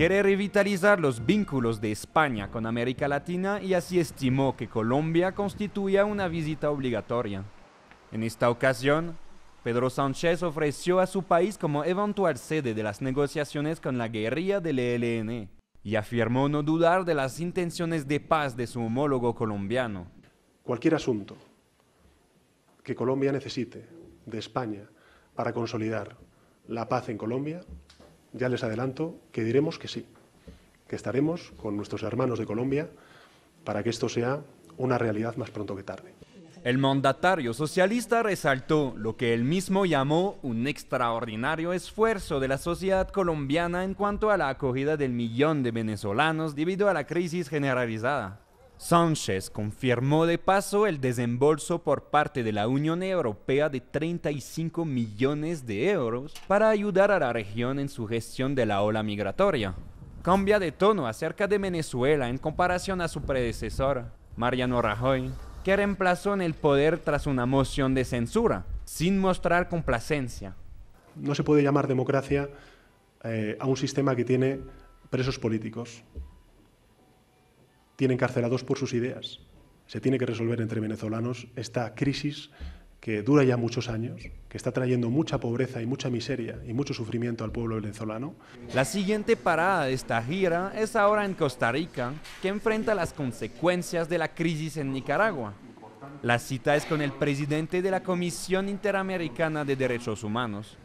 Quiere revitalizar los vínculos de España con América Latina y así estimó que Colombia constituía una visita obligatoria. En esta ocasión, Pedro Sánchez ofreció a su país como eventual sede de las negociaciones con la guerrilla del ELN y afirmó no dudar de las intenciones de paz de su homólogo colombiano. Cualquier asunto que Colombia necesite de España para consolidar la paz en Colombia ya les adelanto que diremos que sí, que estaremos con nuestros hermanos de Colombia para que esto sea una realidad más pronto que tarde. El mandatario socialista resaltó lo que él mismo llamó un extraordinario esfuerzo de la sociedad colombiana en cuanto a la acogida del millón de venezolanos debido a la crisis generalizada. Sánchez confirmó de paso el desembolso por parte de la Unión Europea de 35 millones de euros para ayudar a la región en su gestión de la ola migratoria. Cambia de tono acerca de Venezuela en comparación a su predecesor, Mariano Rajoy, que reemplazó en el poder tras una moción de censura, sin mostrar complacencia. No se puede llamar democracia eh, a un sistema que tiene presos políticos tiene encarcelados por sus ideas. Se tiene que resolver entre venezolanos esta crisis que dura ya muchos años, que está trayendo mucha pobreza y mucha miseria y mucho sufrimiento al pueblo venezolano. La siguiente parada de esta gira es ahora en Costa Rica, que enfrenta las consecuencias de la crisis en Nicaragua. La cita es con el presidente de la Comisión Interamericana de Derechos Humanos,